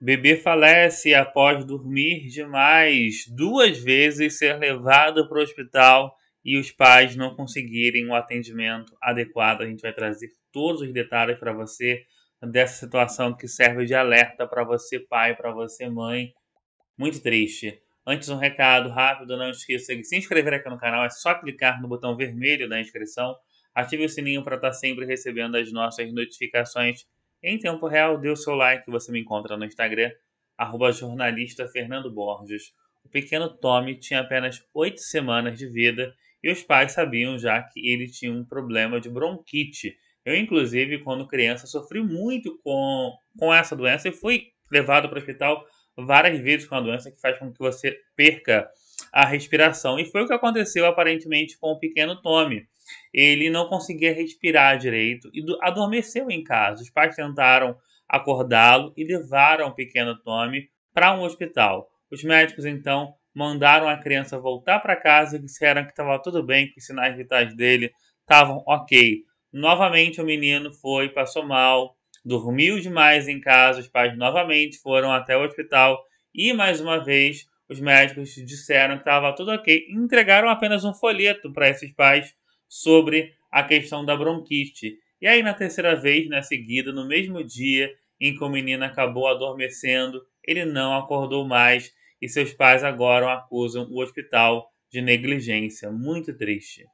Bebê falece após dormir demais duas vezes ser levado para o hospital e os pais não conseguirem o atendimento adequado. A gente vai trazer todos os detalhes para você dessa situação que serve de alerta para você pai, para você mãe. Muito triste. Antes um recado rápido, não esqueça de se inscrever aqui no canal, é só clicar no botão vermelho da inscrição, ative o sininho para estar tá sempre recebendo as nossas notificações em tempo real, dê o seu like. Você me encontra no Instagram, arroba jornalista Fernando Borges. O pequeno Tommy tinha apenas oito semanas de vida e os pais sabiam já que ele tinha um problema de bronquite. Eu, inclusive, quando criança, sofri muito com, com essa doença e fui levado para o hospital várias vezes com a doença que faz com que você perca a respiração. E foi o que aconteceu aparentemente com o pequeno Tommy ele não conseguia respirar direito e adormeceu em casa. Os pais tentaram acordá-lo e levaram o pequeno Tommy para um hospital. Os médicos então mandaram a criança voltar para casa e disseram que estava tudo bem, que os sinais vitais dele estavam ok. Novamente o menino foi, passou mal, dormiu demais em casa, os pais novamente foram até o hospital e mais uma vez os médicos disseram que estava tudo ok e entregaram apenas um folheto para esses pais sobre a questão da bronquite. E aí, na terceira vez, na né, seguida, no mesmo dia em que o menino acabou adormecendo, ele não acordou mais e seus pais agora acusam o hospital de negligência. Muito triste.